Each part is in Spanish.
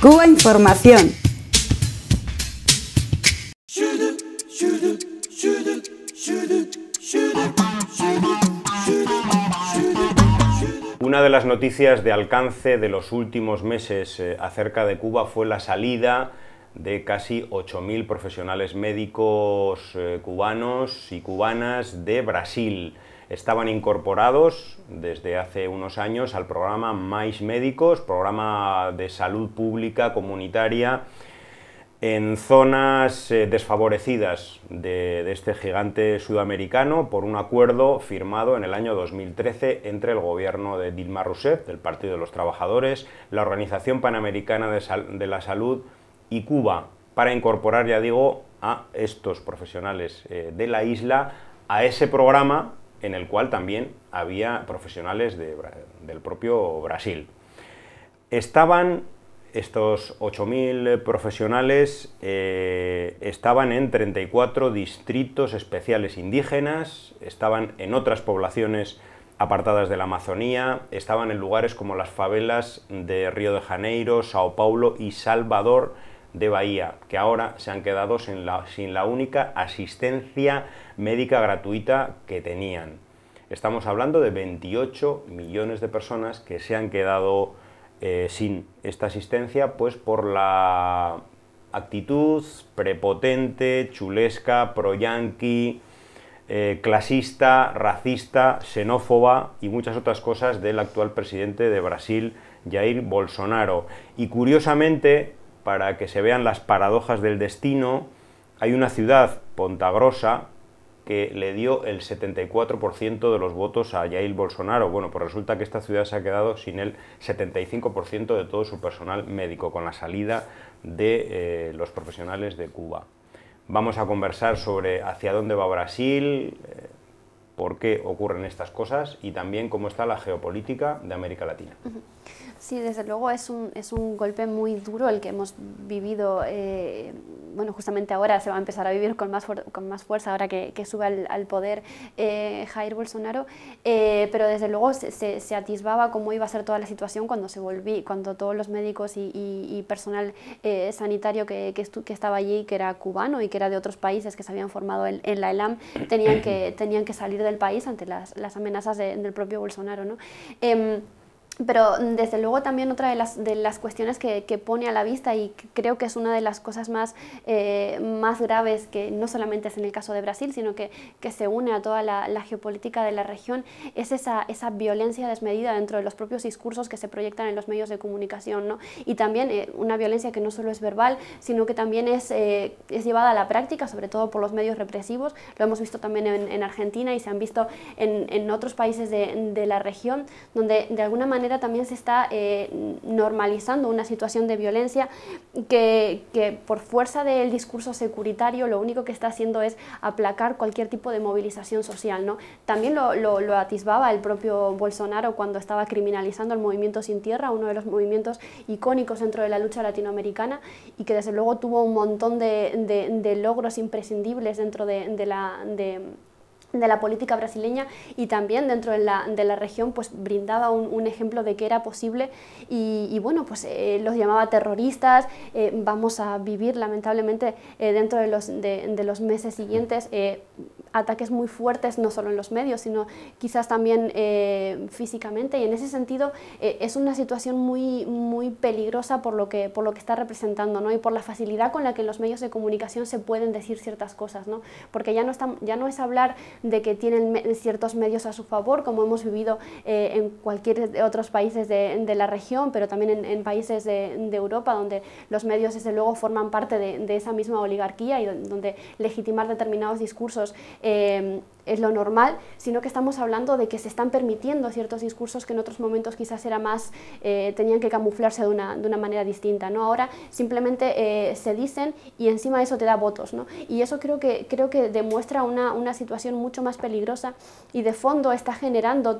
Cuba Información. Una de las noticias de alcance de los últimos meses eh, acerca de Cuba fue la salida de casi 8.000 profesionales médicos eh, cubanos y cubanas de Brasil estaban incorporados desde hace unos años al programa Mais Médicos, programa de salud pública comunitaria en zonas eh, desfavorecidas de, este gigante sudamericano por un acuerdo firmado en el año 2013 entre el gobierno de Dilma Rousseff, del Partido de los Trabajadores, la Organización Panamericana de, la Salud y Cuba, para incorporar, ya digo, a estos profesionales eh, de la isla a ese programa en el cual también había profesionales del propio Brasil. Estaban estos 8.000 profesionales eh, estaban en 34 distritos especiales indígenas, estaban en otras poblaciones apartadas de la Amazonía, estaban en lugares como las favelas de Río de Janeiro, Sao Paulo y Salvador, de Bahía, que ahora se han quedado sin la, única asistencia médica gratuita que tenían. Estamos hablando de 28 millones de personas que se han quedado eh, sin esta asistencia, pues por la actitud prepotente, chulesca, pro-yanqui, eh, clasista, racista, xenófoba y muchas otras cosas del actual presidente de Brasil, Jair Bolsonaro. Y curiosamente, para que se vean las paradojas del destino, hay una ciudad, Pontagrosa, que le dio el 74% de los votos a Jair Bolsonaro. Bueno, pues resulta que esta ciudad se ha quedado sin el 75% de todo su personal médico con la salida de eh, los profesionales de Cuba. Vamos a conversar sobre hacia dónde va Brasil, eh, por qué ocurren estas cosas y también cómo está la geopolítica de América Latina. Sí, desde luego es un, es un golpe muy duro el que hemos vivido. Eh, bueno, justamente ahora se va a empezar a vivir con más, con más fuerza, ahora que, que sube al, al poder eh, Jair Bolsonaro. Eh, pero desde luego se, se, atisbaba cómo iba a ser toda la situación cuando se volví, cuando todos los médicos y, y, personal sanitario que, que, que, estaba allí, que era cubano y que era de otros países que se habían formado en, en la ELAM, tenían que, tenían que salir del país ante las, las amenazas del propio Bolsonaro. ¿no? Em, pero desde luego también otra de las, de las cuestiones que, que, pone a la vista y creo que es una de las cosas más, eh, más graves que no solamente es en el caso de Brasil, sino que, que se une a toda la, geopolítica de la región, es esa, esa violencia desmedida dentro de los propios discursos que se proyectan en los medios de comunicación. ¿no? Y también eh, una violencia que no solo es verbal, sino que también es, eh, es llevada a la práctica, sobre todo por los medios represivos. Lo hemos visto también en, en Argentina y se han visto en, en otros países de, de la región, donde de alguna manera también se está eh, normalizando una situación de violencia que, por fuerza del discurso securitario lo único que está haciendo es aplacar cualquier tipo de movilización social. ¿no? También lo, atisbaba el propio Bolsonaro cuando estaba criminalizando el movimiento Sin Tierra, uno de los movimientos icónicos dentro de la lucha latinoamericana y que desde luego tuvo un montón de, logros imprescindibles dentro de, de la de la política brasileña y también dentro de la, de la región pues brindaba un, ejemplo de que era posible y, bueno pues eh, los llamaba terroristas eh, vamos a vivir lamentablemente eh, dentro de los, de los meses siguientes ataques muy fuertes, no solo en los medios, sino quizás también eh, físicamente. Y en ese sentido eh, es una situación muy, muy peligrosa por lo que, por lo que está representando y por la facilidad con la que los medios de comunicación se pueden decir ciertas cosas. ¿no? Porque ya no, está, ya no es hablar de que tienen ciertos medios a su favor, como hemos vivido eh, en cualquier de otros países de, la región, pero también en, países de, Europa, donde los medios desde luego forman parte de esa misma oligarquía y donde legitimar determinados discursos Em, es lo normal, sino que estamos hablando de que se están permitiendo ciertos discursos que en otros momentos quizás era más, eh, tenían que camuflarse de una, manera distinta. ¿no? Ahora simplemente eh, se dicen y encima eso te da votos. Y eso creo que, creo que demuestra una, situación mucho más peligrosa y de fondo está generando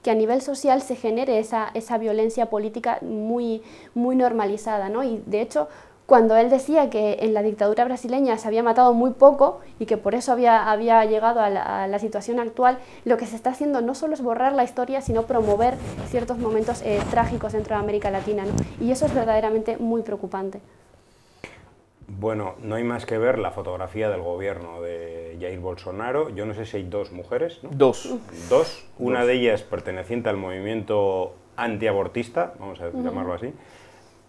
que a nivel social se genere esa, esa violencia política muy, muy normalizada. ¿no? Y de hecho cuando él decía que en la dictadura brasileña se había matado muy poco y que por eso había, había llegado a la, situación actual, lo que se está haciendo no solo es borrar la historia, sino promover ciertos momentos eh, trágicos dentro de América Latina. Y eso es verdaderamente muy preocupante. Bueno, no hay más que ver la fotografía del gobierno de Jair Bolsonaro. Yo no sé si hay dos mujeres, Dos. Dos. Una de ellas perteneciente al movimiento antiabortista, vamos a llamarlo así,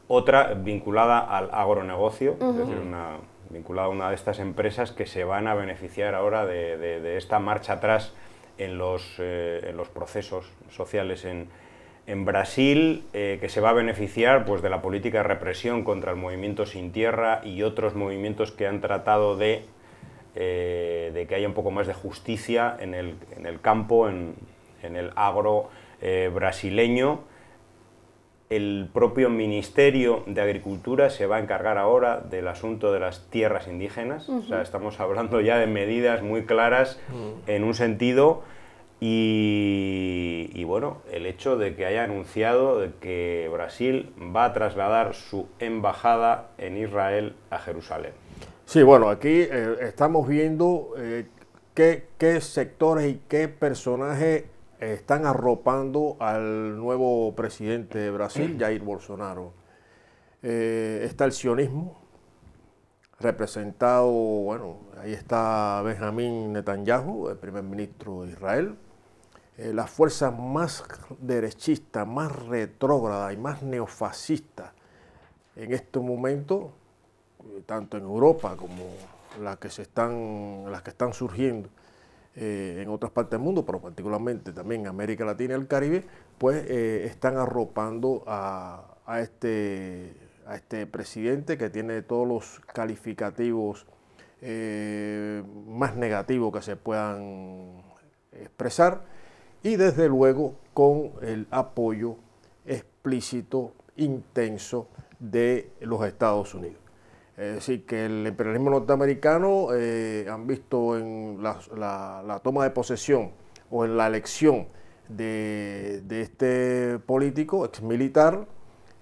otra vinculada al agronegocio, es decir, vinculada a una de estas empresas que se van a beneficiar ahora de, esta marcha atrás en los, eh, procesos sociales en, Brasil, eh, que se va a beneficiar pues, de la política de represión contra el movimiento Sin Tierra y otros movimientos que han tratado de, eh, que haya un poco más de justicia en el, campo, en el agro brasileño el propio Ministerio de Agricultura se va a encargar ahora del asunto de las tierras indígenas. O sea, estamos hablando ya de medidas muy claras mm. en un sentido y, bueno, el hecho de que haya anunciado de que Brasil va a trasladar su embajada en Israel a Jerusalén. Sí, bueno, aquí eh, estamos viendo eh, qué, qué sectores y qué personajes están arropando al nuevo presidente de Brasil, Jair Bolsonaro. Eh, está el sionismo, representado, bueno, ahí está Benjamín Netanyahu, el primer ministro de Israel. Eh, las fuerzas más derechistas, más retrógrada y más neofascista en este momento, eh, tanto en Europa como las que, se están, las que están surgiendo eh, en otras partes del mundo, pero particularmente también en América Latina y el Caribe, pues eh, están arropando este, a, este, presidente que tiene todos los calificativos eh, más negativos que se puedan expresar y desde luego con el apoyo explícito, intenso de los Estados Unidos. Es decir, que el imperialismo norteamericano eh, han visto en la, toma de posesión o en la elección de, este político, exmilitar, militar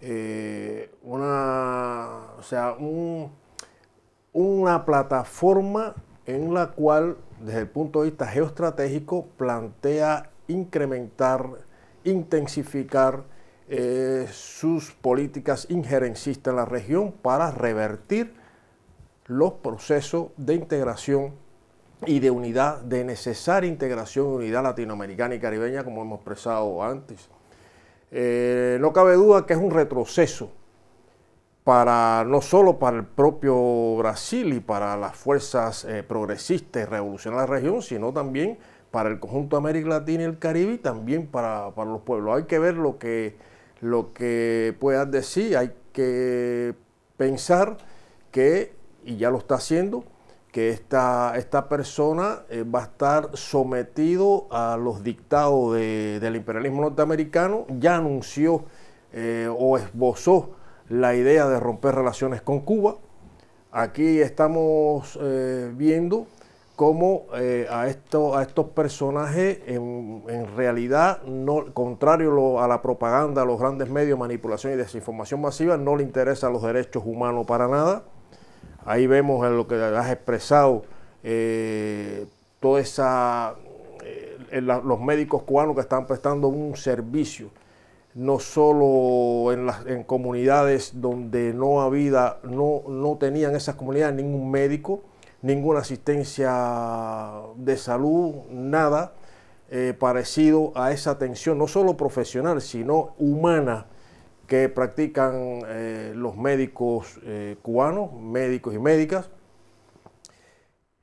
eh, una, o sea, una plataforma en la cual, desde el punto de vista geoestratégico, plantea incrementar, intensificar, eh, sus políticas injerencistas en la región para revertir los procesos de integración y de unidad, de necesaria integración y unidad latinoamericana y caribeña, como hemos expresado antes. Eh, no cabe duda que es un retroceso para no solo para el propio Brasil y para las fuerzas eh, progresistas y revolucionarias de la región, sino también para el conjunto de América Latina y el Caribe y también para los pueblos. Hay que ver lo que lo que puedan decir, hay que pensar que, y ya lo está haciendo, que esta, persona eh, va a estar sometido a los dictados del imperialismo norteamericano, ya anunció eh, o esbozó la idea de romper relaciones con Cuba. Aquí estamos eh, viendo cómo eh, a, estos personajes en, realidad, contrario a la propaganda, a los grandes medios, manipulación y desinformación masiva, no le interesan los derechos humanos para nada. Ahí vemos en lo que has expresado eh, toda eh, los médicos cubanos que están prestando un servicio, no solo en, comunidades donde no, había, no tenían esas comunidades ningún médico, ninguna asistencia de salud, nada eh, parecido a esa atención, no solo profesional, sino humana que practican eh, los médicos eh, cubanos, médicos y médicas.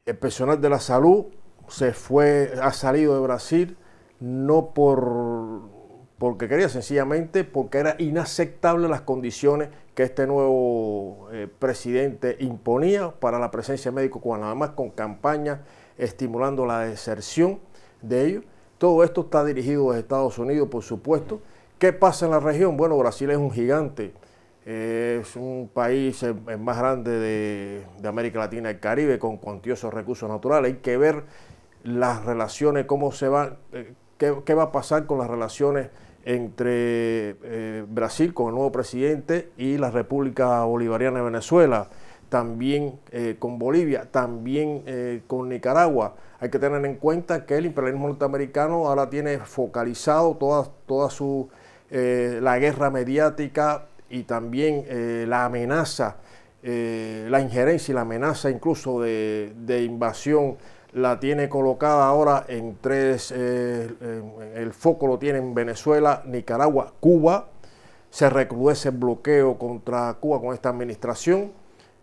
El personal de la salud se fue, ha salido de Brasil no por porque quería, sencillamente porque era inaceptable las condiciones que este nuevo eh, presidente imponía para la presencia de médicos cubanos, además con campañas estimulando la deserción de ellos. Todo esto está dirigido a Estados Unidos, por supuesto. ¿Qué pasa en la región? Bueno, Brasil es un gigante, eh, es un país eh, más grande de, América Latina y Caribe, con cuantiosos recursos naturales. Hay que ver las relaciones, cómo se va, qué, qué va a pasar con las relaciones entre eh, Brasil con el nuevo presidente y la República Bolivariana de Venezuela, también eh, con Bolivia, también eh, con Nicaragua. Hay que tener en cuenta que el imperialismo norteamericano ahora tiene focalizado toda, toda su, la guerra mediática y también la amenaza, la injerencia y la amenaza incluso de, de invasión la tiene colocada ahora en tres, eh, el foco lo tiene en Venezuela, Nicaragua, Cuba, se recrudece el bloqueo contra Cuba con esta administración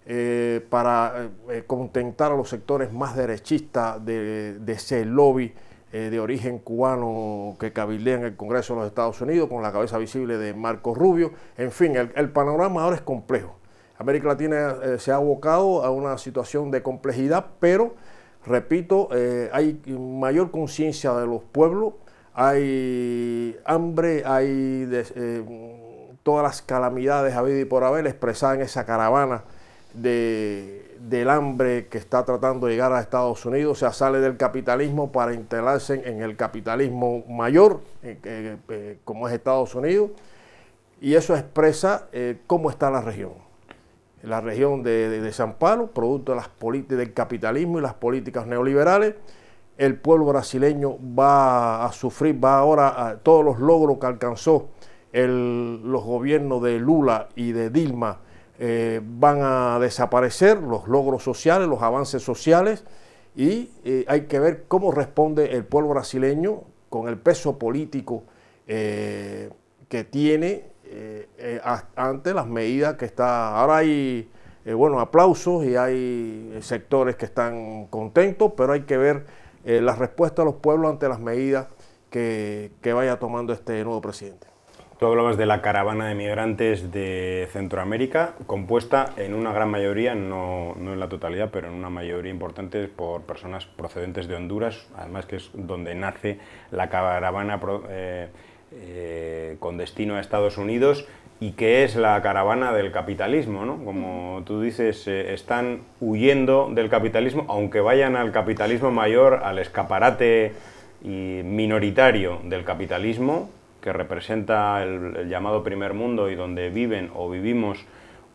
eh, para eh, contentar a los sectores más derechistas de, ese lobby de origen cubano que cabildea en el Congreso de los Estados Unidos con la cabeza visible de Marco Rubio. En fin, el, el panorama ahora es complejo. América Latina se ha abocado a una situación de complejidad, pero Repito, eh, hay mayor conciencia de los pueblos, hay hambre, hay eh, todas las calamidades habidas y por haber expresadas en esa caravana del hambre que está tratando de llegar a Estados Unidos, o sea, sale del capitalismo para integrarse en el capitalismo mayor, eh, como es Estados Unidos, y eso expresa cómo está la región la región de, San Pablo, producto de las del capitalismo y las políticas neoliberales. El pueblo brasileño va a sufrir, va ahora a todos los logros que alcanzó los gobiernos de Lula y de Dilma eh, van a desaparecer, los logros sociales, los avances sociales, y eh, hay que ver cómo responde el pueblo brasileño con el peso político eh, que tiene eh, eh, ante las medidas que está. Ahora hay, eh, bueno, aplausos y hay sectores que están contentos, pero hay que ver la respuesta de los pueblos ante las medidas que, vaya tomando este nuevo presidente. Tú hablabas de la caravana de migrantes de Centroamérica, compuesta en una gran mayoría, no, en la totalidad, pero en una mayoría importante por personas procedentes de Honduras, además que es donde nace la caravana eh, con destino a Estados Unidos y que es la caravana del capitalismo, Como tú dices, eh, están huyendo del capitalismo, aunque vayan al capitalismo mayor, al escaparate y minoritario del capitalismo, que representa el, llamado primer mundo y donde viven o vivimos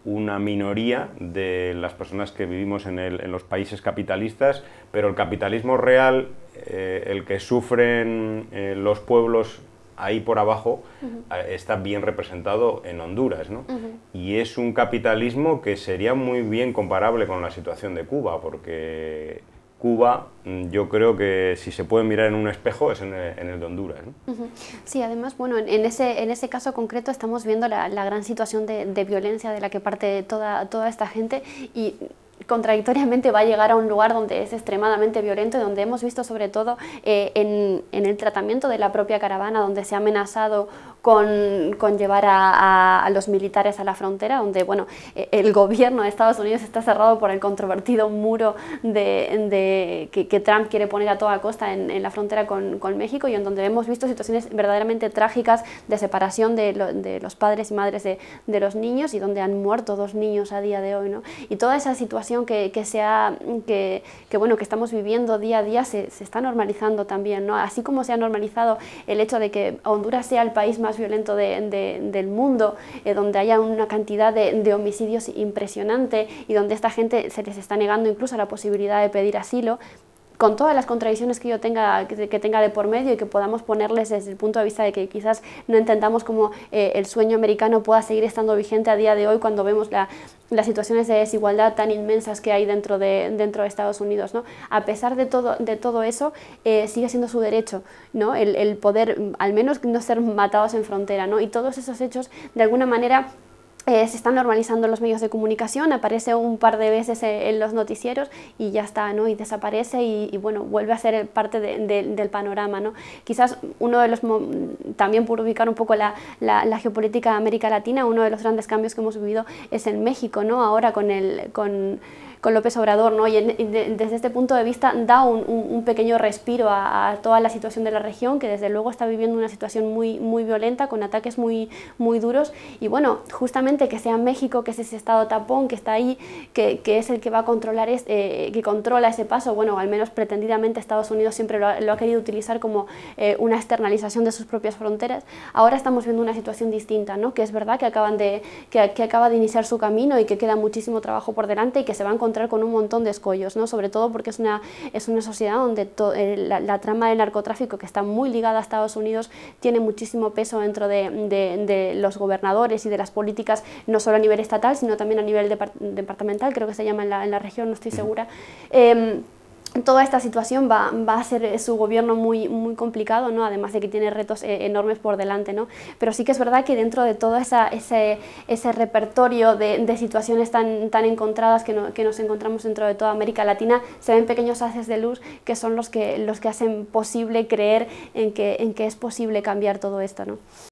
una minoría de las personas que vivimos en, los países capitalistas, pero el capitalismo real, eh, el que sufren los pueblos ahí por abajo eh, está bien representado en Honduras, Y es un capitalismo que sería muy bien comparable con la situación de Cuba, porque Cuba, mm, yo creo que si se puede mirar en un espejo es en eh, el, de Honduras. Sí, además, bueno, en, ese, en ese caso concreto estamos viendo la, gran situación de, violencia de la que parte toda, toda esta gente y contradictoriamente va a llegar a un lugar donde es extremadamente violento, ...y donde hemos visto sobre todo eh, en, en, el tratamiento de la propia caravana, donde se ha amenazado con, llevar a, los militares a la frontera, donde bueno, e, el gobierno de Estados Unidos está cerrado por el controvertido muro de, que, Trump quiere poner a toda costa en, la frontera con, México y en donde hemos visto situaciones verdaderamente trágicas de separación de, los padres y madres de, los niños y donde han muerto dos niños a día de hoy. ¿no? Y toda esa situación que, sea, que, bueno, que estamos viviendo día a día se, se está normalizando también, ¿no? así como se ha normalizado el hecho de que Honduras sea el país más violento del mundo, eh, donde haya una cantidad de, de, homicidios impresionante y donde esta gente se les está negando incluso la posibilidad de pedir asilo, con todas las contradicciones que yo tenga, que, tenga de por medio y que podamos ponerles desde el punto de vista de que quizás no entendamos cómo eh, el sueño americano pueda seguir estando vigente a día de hoy cuando vemos las situaciones de desigualdad tan inmensas que hay dentro de, dentro de Estados Unidos. ¿no? A pesar de todo, de todo eso, eh, sigue siendo su derecho ¿no? El, poder, al menos no ser matados en frontera. ¿no? Y todos esos hechos, de alguna manera, eh, se están normalizando los medios de comunicación, aparece un par de veces eh, en, los noticieros y ya está, ¿no? Y desaparece y, bueno, vuelve a ser parte del panorama, ¿no? Quizás uno de los, también por ubicar un poco la, la, geopolítica de América Latina, uno de los grandes cambios que hemos vivido es en México, ¿no? Ahora con el... Con, con López Obrador, ¿no? Y desde este punto de vista da un, pequeño respiro a, toda la situación de la región, que desde luego está viviendo una situación muy, muy violenta, con ataques muy, muy duros. Y bueno, justamente que sea México, que es ese estado tapón, que está ahí, que, que es el que va a controlar, eh, que controla ese paso, bueno, al menos pretendidamente Estados Unidos siempre lo ha, querido utilizar como eh, una externalización de sus propias fronteras. Ahora estamos viendo una situación distinta, ¿no? Que es verdad que acaban de, que, que acaba de iniciar su camino y que queda muchísimo trabajo por delante y que se va a encontrar con un montón de escollos, ¿no? sobre todo porque es una, es una sociedad donde eh, la, trama del narcotráfico, que está muy ligada a Estados Unidos, tiene muchísimo peso dentro de, los gobernadores y de las políticas, no solo a nivel estatal, sino también a nivel departamental, creo que se llama en la, región, no estoy segura. Em, toda esta situación va, a ser eh, su gobierno muy, muy complicado, ¿no? además de que tiene retos eh, enormes por delante. Pero sí que es verdad que dentro de todo ese, repertorio de, situaciones tan, encontradas que, nos encontramos dentro de toda América Latina, se ven pequeños haces de luz que son los que, los que hacen posible creer en que, es posible cambiar todo esto.